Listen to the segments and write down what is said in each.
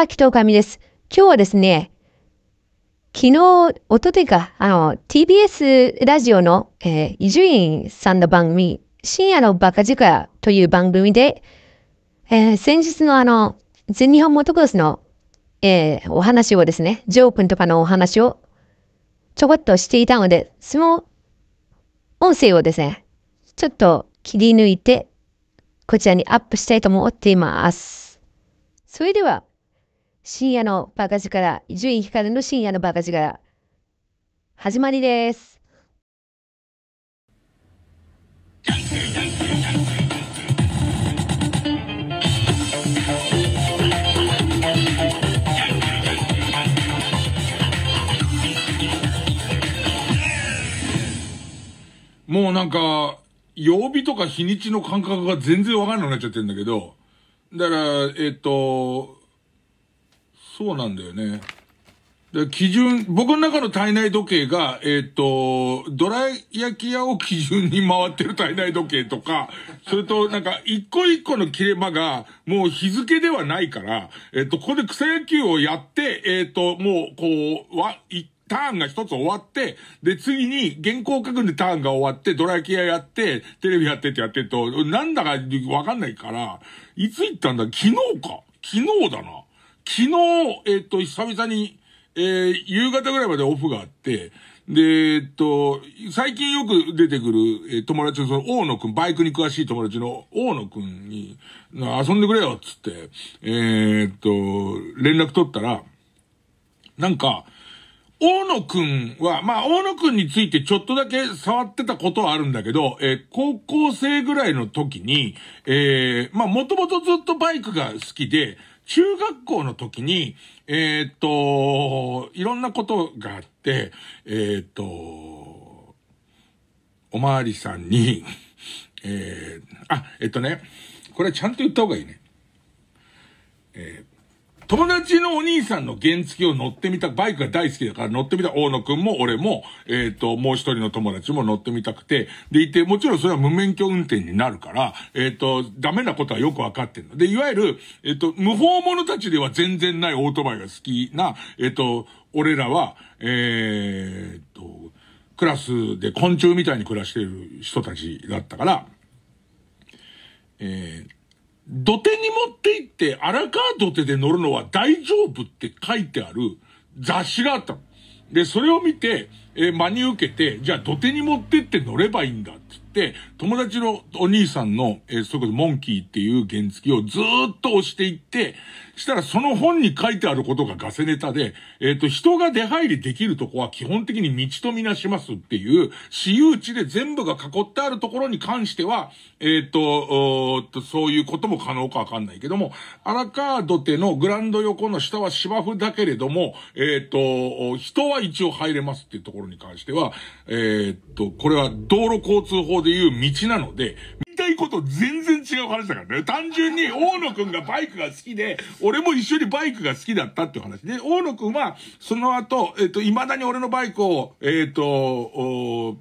はい、紀藤です。今日はですね、昨日、おとといか、あの、TBS ラジオの、え伊集院さんの番組、深夜のバカ力という番組で、えー、先日のあの、全日本モトクロスの、えー、お話をですね、ジョープンとかのお話をちょこっとしていたので、その音声をですね、ちょっと切り抜いて、こちらにアップしたいと思っています。それでは、深夜のバカ力、伊集院光の深夜のバカ力、始まりです。もうなんか、曜日とか日にちの感覚が全然わかんなくなっちゃってるんだけど、だから、えっ、と、そうなんだよね。で基準、僕の中の体内時計が、えっ、ー、と、ドラ焼き屋を基準に回ってる体内時計とか、それとなんか一個一個の切れ間がもう日付ではないから、えっ、ー、と、ここで草野球をやって、えっ、ー、と、もうこう、わ、ターンが一つ終わって、で、次に原稿を書くんでターンが終わって、ドラ焼き屋やって、テレビやってってやってると、なんだかわかんないから、いつ行ったんだ昨日か昨日だな。昨日、えっ、と、久々に、えー、夕方ぐらいまでオフがあって、で、えっと、最近よく出てくる、え友達のその、大野くん、バイクに詳しい友達の大野くんに、遊んでくれよ、っつって、えー、っと、連絡取ったら、なんか、大野くんは、まあ、大野くんについてちょっとだけ触ってたことはあるんだけど、えー、高校生ぐらいの時に、えー、まあ、もともとずっとバイクが好きで、中学校の時に、えっ、と、いろんなことがあって、えっ、と、おまわりさんにえー、あ、えっとね、これちゃんと言った方がいいね。えー、友達のお兄さんの原付を乗ってみた、バイクが大好きだから乗ってみた大野くんも俺も、えっ、ー、と、もう一人の友達も乗ってみたくて、でいて、もちろんそれは無免許運転になるから、えっ、ー、と、ダメなことはよくわかってるの。で、いわゆる、えっ、ー、と、無法者たちでは全然ないオートバイが好きな、えっ、と、俺らは、えっ、と、クラスで昆虫みたいに暮らしてる人たちだったから、えー、土手に持って行って、荒川土手で乗るのは大丈夫って書いてある雑誌があったの。で、それを見て、えー、真に受けて、じゃあ土手に持ってって乗ればいいんだって言って、友達のお兄さんの、えー、そこでモンキーっていう原付をずっと押していって、したらその本に書いてあることがガセネタで、えっ、ー、と、人が出入りできるとこは基本的に道とみなしますっていう、私有地で全部が囲ってあるところに関しては、えっ、ー、と、と、そういうことも可能かわかんないけども、荒川土手のグランド横の下は芝生だけれども、えっ、ー、と、人は一応入れますっていうところに関しては、えっ、と、これは道路交通法でいう道なので、いこと全然違う話だからね。単純に、大野くんがバイクが好きで、俺も一緒にバイクが好きだったっていう話。で、大野くんは、その後、えっ、ー、と、未だに俺のバイクを、えっ、ー、と、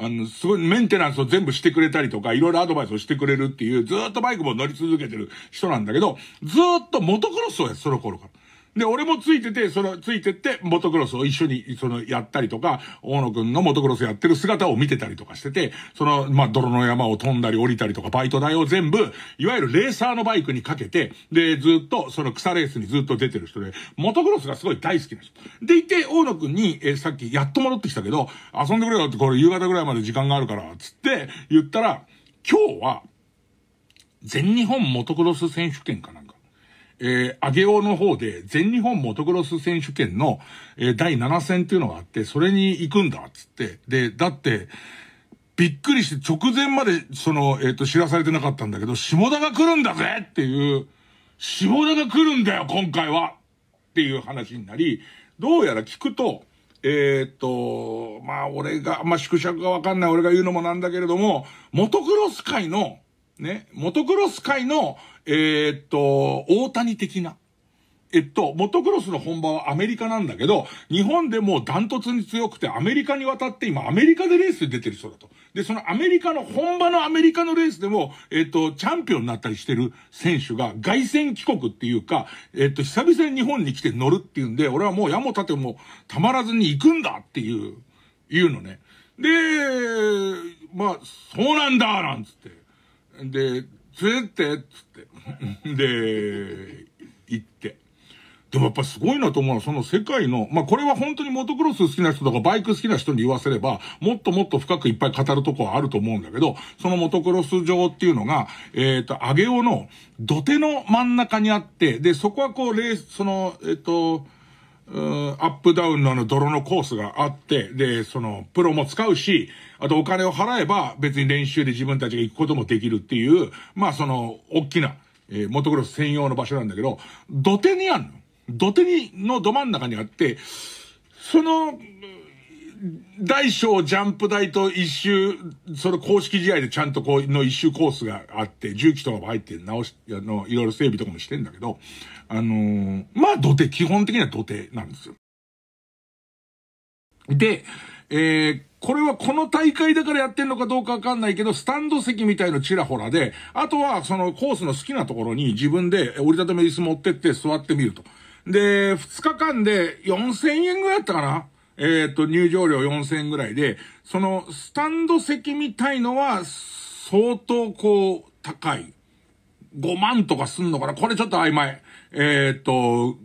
あの、すごいメンテナンスを全部してくれたりとか、いろいろアドバイスをしてくれるっていう、ずっとバイクも乗り続けてる人なんだけど、ずっとモトクロスをやその頃から。で、俺もついてて、その、ついてって、モトクロスを一緒に、その、やったりとか、大野くんのモトクロスやってる姿を見てたりとかしてて、その、まあ、泥の山を飛んだり降りたりとか、バイト代を全部、いわゆるレーサーのバイクにかけて、で、ずっと、その草レースにずっと出てる人で、モトクロスがすごい大好きな人。でいて、大野くんに、えさっきやっと戻ってきたけど、遊んでくれよって、これ夕方ぐらいまで時間があるから、つって言ったら、今日は、全日本モトクロス選手権かなえー、上うの方で、全日本モトクロス選手権の、えー、第7戦っていうのがあって、それに行くんだ、つって。で、だって、びっくりして直前まで、その、えっ、ー、と、知らされてなかったんだけど、下田が来るんだぜっていう、下田が来るんだよ、今回はっていう話になり、どうやら聞くと、えっ、ー、と、まあ、俺が、まあ、縮尺がわかんない俺が言うのもなんだけれども、モトクロス界の、ね、モトクロス界の、えー、っと、大谷的な。えっと、モトクロスの本場はアメリカなんだけど、日本でもダントツに強くてアメリカに渡って今アメリカでレースで出てる人だと。で、そのアメリカの、本場のアメリカのレースでも、えっと、チャンピオンになったりしてる選手が凱旋帰国っていうか、えっと、久々に日本に来て乗るっていうんで、俺はもう矢も盾もたまらずに行くんだっていう、いうのね。で、まあ、そうなんだなんつって。で、連れてって、で、行って。でもやっぱすごいなと思うのは、その世界の、まあ、これは本当にモトクロス好きな人とかバイク好きな人に言わせれば、もっともっと深くいっぱい語るとこはあると思うんだけど、そのモトクロス場っていうのが、えっ、ー、と、上尾の土手の真ん中にあって、で、そこはこう、レース、その、えっ、ー、と、アップダウンのあの泥のコースがあって、で、その、プロも使うし、あとお金を払えば別に練習で自分たちが行くこともできるっていう、まあその、大きな、えー、モトクロス専用の場所なんだけど、土手にあるの。土手に、のど真ん中にあって、その、大小ジャンプ台と一周、その公式試合でちゃんとこう、の一周コースがあって、重機とかも入って直し、あの、いろいろ整備とかもしてんだけど、あのー、まあ土手、基本的には土手なんですよ。で、えー、これはこの大会だからやってんのかどうかわかんないけど、スタンド席みたいのちらほらで、あとはそのコースの好きなところに自分で折りたため椅子持ってって座ってみると。で、2日間で4000円ぐらいだったかなえっ、ー、と、入場料4000円ぐらいで、そのスタンド席みたいのは相当こう高い。5万とかすんのかなこれちょっと曖昧。えっと、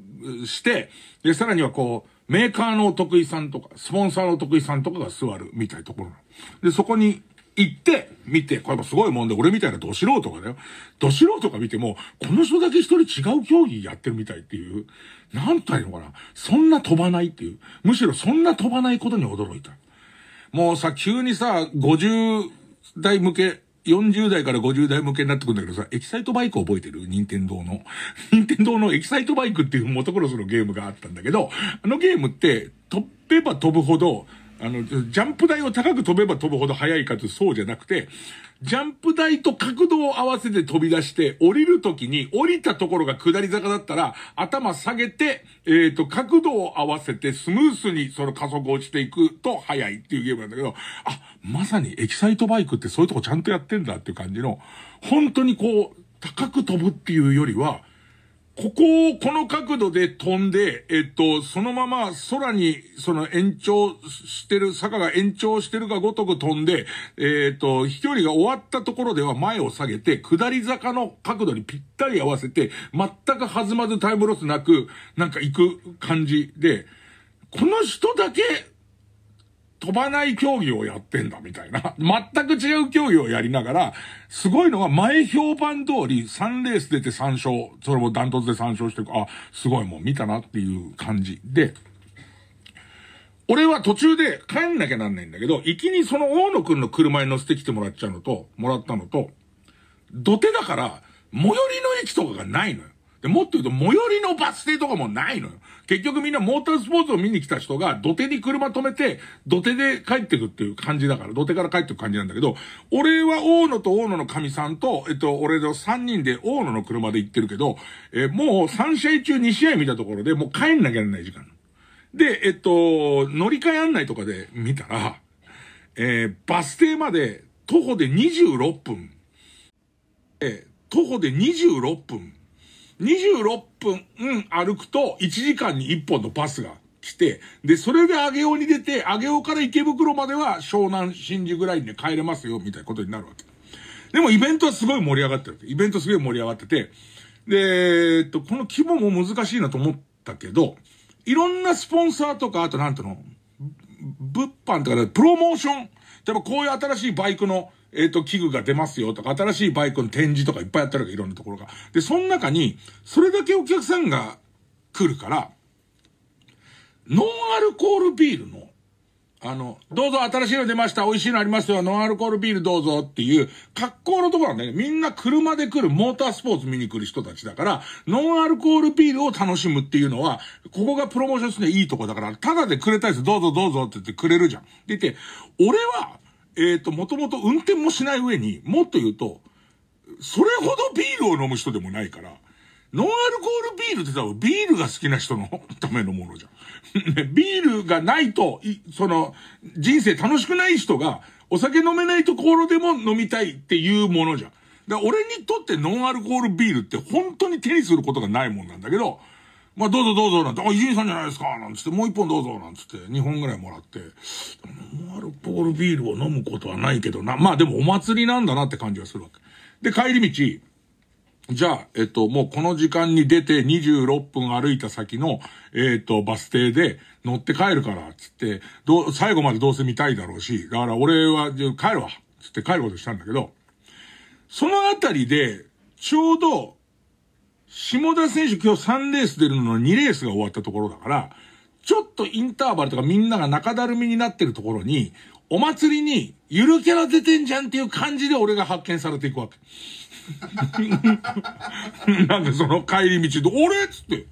して、で、さらにはこう、メーカーのお得意さんとか、スポンサーのお得意さんとかが座るみたいなところで、そこに行って、見て、これもすごいもんで、俺みたいなど素人がだよ。ど素人が見ても、この人だけ一人違う競技やってるみたいっていう、なんたいうのかな。そんな飛ばないっていう。むしろそんな飛ばないことに驚いた。もうさ、急にさ、50代向け40代から50代向けになってくるんだけどさ、エキサイトバイク覚えてる任天堂の。任天堂のエキサイトバイクっていうモトクロスのゲームがあったんだけど、あのゲームって、飛べば飛ぶほど、あの、ジャンプ台を高く飛べば飛ぶほど速いかと。そうじゃなくて、ジャンプ台と角度を合わせて飛び出して、降りるときに、降りたところが下り坂だったら、頭下げて、えっ、ー、と、角度を合わせてスムースにその加速をしていくと速いっていうゲームなんだけど、あ、まさにエキサイトバイクってそういうとこちゃんとやってんだっていう感じの、本当にこう、高く飛ぶっていうよりは、ここをこの角度で飛んで、えっと、そのまま空に、その延長してる、坂が延長してるがごとく飛んで、えっと、飛距離が終わったところでは前を下げて、下り坂の角度にぴったり合わせて、全く弾まずタイムロスなく、なんか行く感じで、この人だけ、飛ばない競技をやってんだみたいな。全く違う競技をやりながら、すごいのが前評判通り3レース出て3勝。それもダントツで3勝して、あ、すごいもう見たなっていう感じで、俺は途中で帰んなきゃなんないんだけど、いきにその大野くんの車に乗せてきてもらっちゃうのと、もらったのと、土手だから、最寄りの駅とかがないのよ。で、もっと言うと、最寄りのバス停とかもないのよ。結局みんなモータースポーツを見に来た人が土手に車止めて、土手で帰ってくっていう感じだから、土手から帰ってく感じなんだけど、俺は大野と大野の神さんと、えっと、俺の3人で大野の車で行ってるけど、えー、もう3試合中2試合見たところでもう帰んなきゃいけない時間。で、えっと、乗り換え案内とかで見たら、えー、バス停まで徒歩で26分。えー、徒歩で26分。26分、うん、歩くと、1時間に1本のバスが来て、で、それで上尾に出て、上尾から池袋までは湘南新宿ラインで帰れますよ、みたいなことになるわけ。でもイベントはすごい盛り上がってる。イベントすごい盛り上がってて、で、えっと、この規模も難しいなと思ったけど、いろんなスポンサーとか、あとなんとの、物販とかでプロモーション。例えばこういう新しいバイクのえっ、ー、と、器具が出ますよとか、新しいバイクの展示とかいっぱいやってるわけ、いろんなところが。で、その中に、それだけお客さんが来るから、ノンアルコールビールの、あの、どうぞ新しいの出ました、美味しいのありますよ、ノンアルコールビールどうぞっていう、格好のところね、みんな車で来るモータースポーツ見に来る人たちだから、ノンアルコールビールを楽しむっていうのは、ここがプロモーションすねいいとこだから、ただでくれたやつどうぞどうぞって言ってくれるじゃん。でて、俺は、えっ、ー、と、もともと運転もしない上に、もっと言うと、それほどビールを飲む人でもないから、ノンアルコールビールって多分ビールが好きな人の ためのものじゃん。ビールがないとい、その、人生楽しくない人が、お酒飲めないところでも飲みたいっていうものじゃん。だ俺にとってノンアルコールビールって本当に手にすることがないもんなんだけど、まあ、どうぞどうぞ、なんて、あ、伊集院さんじゃないですか、なんつって、もう一本どうぞ、なんつって、二本ぐらいもらって、ノンアルコールビールを飲むことはないけどな、まあでもお祭りなんだなって感じがするわけ。で、帰り道、じゃあ、えっと、もうこの時間に出て26分歩いた先の、えっと、バス停で乗って帰るから、つって、どう、最後までどうせ見たいだろうし、だから俺は、帰るわ、つって帰ることしたんだけど、そのあたりで、ちょうど、下田選手今日3レース出るのの2レースが終わったところだから、ちょっとインターバルとかみんなが中だるみになってるところに、お祭りに、ゆるキャラ出てんじゃんっていう感じで俺が発見されていくわけ。なんでその帰り道で、俺っつって、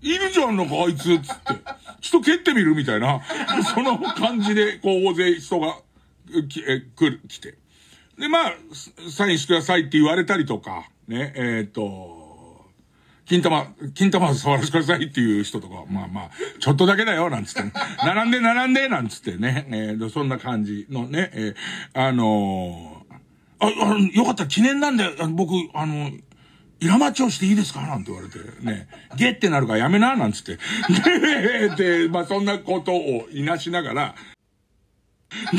いるじゃん、なんかあいつっつって、ちょっと蹴ってみるみたいな、その感じで、こう大勢人が、来来て。で、まあ、サインしてくださいって言われたりとか、ね、えっ、ー、と、金玉、金玉を触らせてくださいっていう人とか、まあまあ、ちょっとだけだよ、なんつって、ね、並んで、並んで、なんつってね、えー、そんな感じのね、えー、あのー、あ、あよかった、記念なんで、僕、あの、イラマチをしていいですかなんて言われて、ね、ゲってなるからやめな、なんつって。で、で、まあそんなことをいなしながら、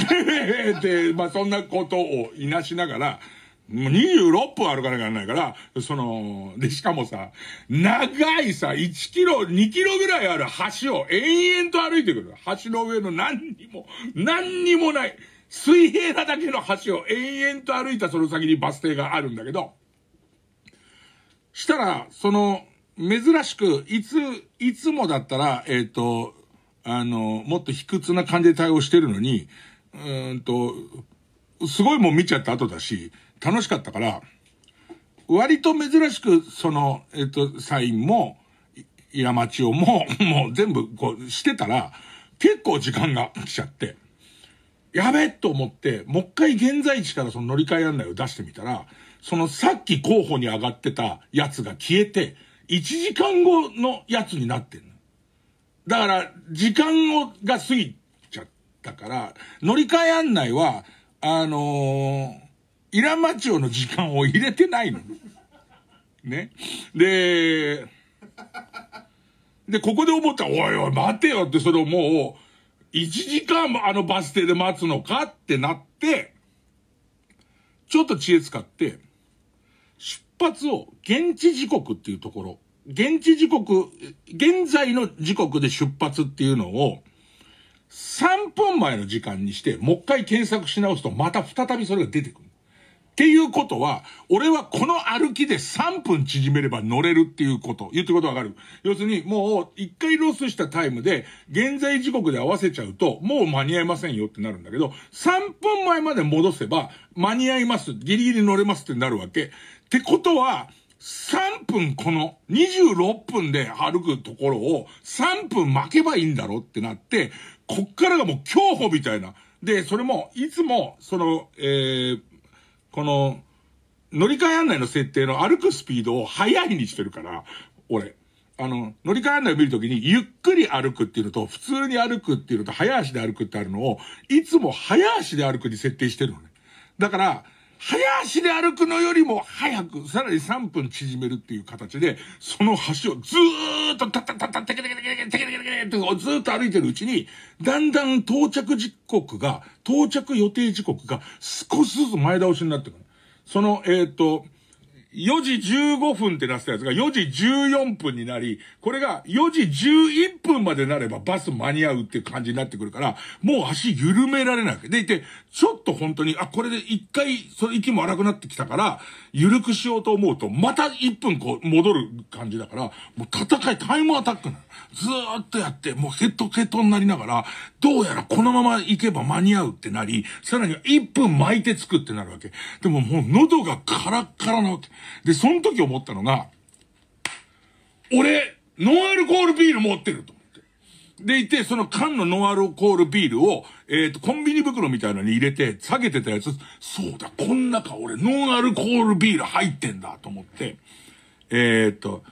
で、で、まあそんなことをいなしながら、もう26分歩かなきゃならないから、その、で、しかもさ、長いさ、1キロ、2キロぐらいある橋を延々と歩いてくる。橋の上の何にも、何にもない、水平なだけの橋を延々と歩いたその先にバス停があるんだけど、したら、その、珍しく、いつ、いつもだったら、えっ、ー、と、あの、もっと卑屈な感じで対応してるのに、うんと、すごいもん見ちゃった後だし、楽しかったから、割と珍しく、その、えっと、サインも、いらマちをも、もう全部こうしてたら、結構時間が来ちゃって、やべえと思って、もう一回現在地からその乗り換え案内を出してみたら、そのさっき候補に上がってたやつが消えて、1時間後のやつになってんの。だから、時間を、が過ぎちゃったから、乗り換え案内は、あのーイラマチョの時間を入れてないの。ね。で、で、ここで思ったら、おいおい、待てよって、それをもう、1時間もあのバス停で待つのかってなって、ちょっと知恵使って、出発を現地時刻っていうところ、現地時刻、現在の時刻で出発っていうのを、3分前の時間にして、もう一回検索し直すと、また再びそれが出てくる。ていうことは、俺はこの歩きで3分縮めれば乗れるっていうこと。言ってことわかる要するに、もう1回ロスしたタイムで、現在時刻で合わせちゃうと、もう間に合いませんよってなるんだけど、3分前まで戻せば、間に合います。ギリギリ乗れますってなるわけ。ってことは、3分この26分で歩くところを3分巻けばいいんだろうってなって、こっからがもう競歩みたいな。で、それも、いつも、その、えー、この、乗り換え案内の設定の歩くスピードを速いにしてるから、俺。あの、乗り換え案内を見るときに、ゆっくり歩くっていうのと、普通に歩くっていうのと、早足で歩くってあるのを、いつも早足で歩くに設定してるのね。だから、早足で歩くのよりも早く、さらに3分縮めるっていう形で、その橋をずーっと、たたたた、テケテケテケテケテケテケってずーっと歩いてるうちに、だんだん到着時刻が、到着予定時刻が少しずつ前倒しになってくる。その、えっ、ー、と、4時15分ってなってたやつが4時14分になり、これが4時11分までなればバス間に合うっていう感じになってくるから、もう足緩められない。でいて、ちょっと本当に、あ、これで一回、その息も荒くなってきたから、緩くしようと思うと、また1分こう戻る感じだから、もう戦いタイムアタックなの。ずーっとやって、もうヘトヘトになりながら、どうやらこのまま行けば間に合うってなり、さらには1分巻いてつくってなるわけ。でももう喉がカラッカラなわけ。で、その時思ったのが、俺、ノンアルコールビール持ってると思って。で、いて、その缶のノンアルコールビールを、えっ、ー、と、コンビニ袋みたいなのに入れて、下げてたやつ、そうだ、こん中俺、ノンアルコールビール入ってんだと思って、えっ、ー、と、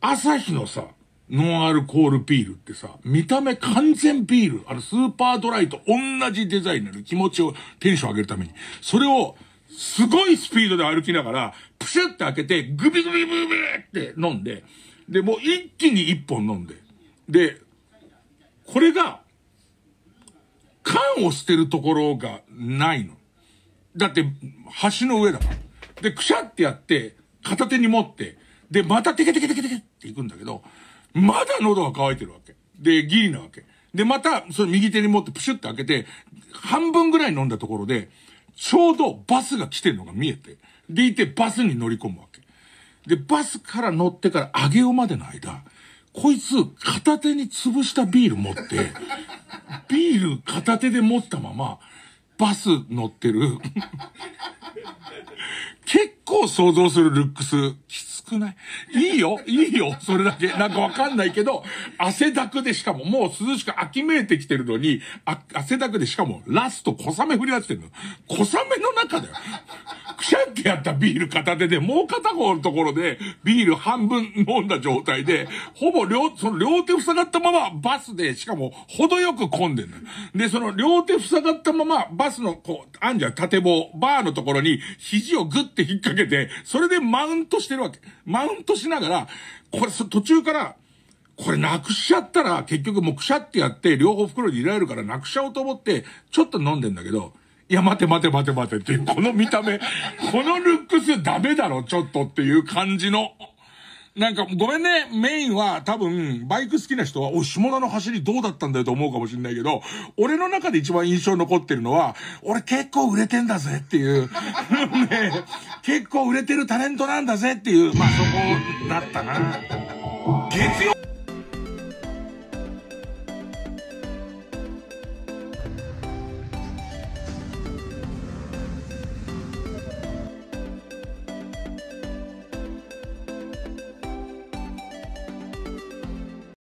朝日のさ、ノンアルコールビールってさ、見た目完全ビール、あのスーパードライと同じデザインなの気持ちをテンション上げるために、それをすごいスピードで歩きながら、プシュって開けて、グビグビグビって飲んで、で、もう一気に一本飲んで。で、これが、缶を捨てるところがないの。だって、橋の上だから。で、くしゃってやって、片手に持って、で、またテケテケテケテケって行くんだけど、まだ喉が渇いてるわけ。で、ギリなわけ。で、また、その右手に持ってプシュって開けて、半分ぐらい飲んだところで、ちょうどバスが来てるのが見えて、でいてバスに乗り込むわけ。で、バスから乗ってから上げようまでの間、こいつ片手に潰したビール持って、ビール片手で持ったまま、バス乗ってる。結 個を想像するルックス、きつくないいいよ、いいよ、それだけ。なんかわかんないけど、汗だくでしかも、もう涼しく秋めいてきてるのに、あ汗だくでしかも、ラスト小雨降り出してるの。小雨の中だよ。くしゃってやったビール片手で、もう片方のところで、ビール半分飲んだ状態で、ほぼ両、その両手塞がったまま、バスで、しかも、程よく混んでるの。で、その両手塞がったまま、バスの、こう、あんじゃん、縦棒、バーのところに、肘をグッて引っ掛けけて、それでマウントしてるわけ。マウントしながら、これ、途中から、これなくしちゃったら、結局もうくしゃってやって、両方袋に入れられるからなくしちゃおうと思って、ちょっと飲んでんだけど、いや、待て待て待て待てってこの見た目、このルックスダメだろ、ちょっとっていう感じの。なんか、ごめんね、メインは多分、バイク好きな人は、お、下田の走りどうだったんだよと思うかもしんないけど、俺の中で一番印象残ってるのは、俺結構売れてんだぜっていう、ね、結構売れてるタレントなんだぜっていう、まあそこだったな。月曜